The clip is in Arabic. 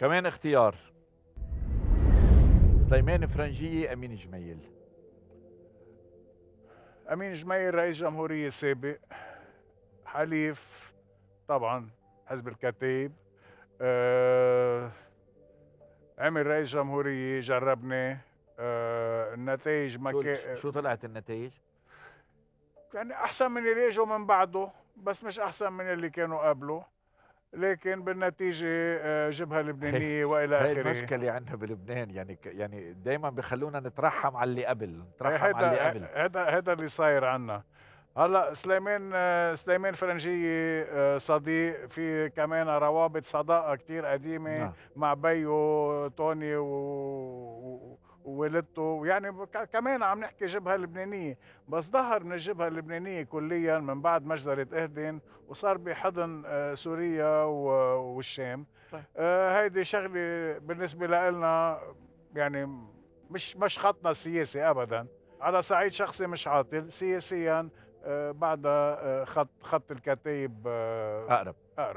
كمان اختيار سليمان فرنجية أمين جميل أمين جميل رئيس جمهورية سابق حليف طبعا حزب الكتيب أه عمل رئيس جمهورية جربناه أه النتائج ما كان شو طلعت النتائج؟ يعني أحسن من اللي اجوا من بعده بس مش أحسن من اللي كانوا قبله لكن بالنتيجه آه، جبهه لبنانيه والى اخره هي المشكله عندنا بلبنان يعني يعني دائما بخلونا نترحم على اللي قبل نترحم على اللي قبل هذا هذا اللي صاير عندنا هلا سليمان آه، سليمان فرنجيه آه، صديق في كمان روابط صداقه كثير قديمه نعم. مع بيو توني و والدته ويعني كمان عم نحكي جبهه لبنانيه بس ظهر من الجبهه اللبنانيه كليا من بعد مجزره اهدن وصار بحضن آه، سوريا والشام طيب. آه، هيدي شغله بالنسبه لنا يعني مش مش خطنا السياسي ابدا على صعيد شخصي مش عاطل سياسيا آه، بعد خط خط الكتائب اقرب اقرب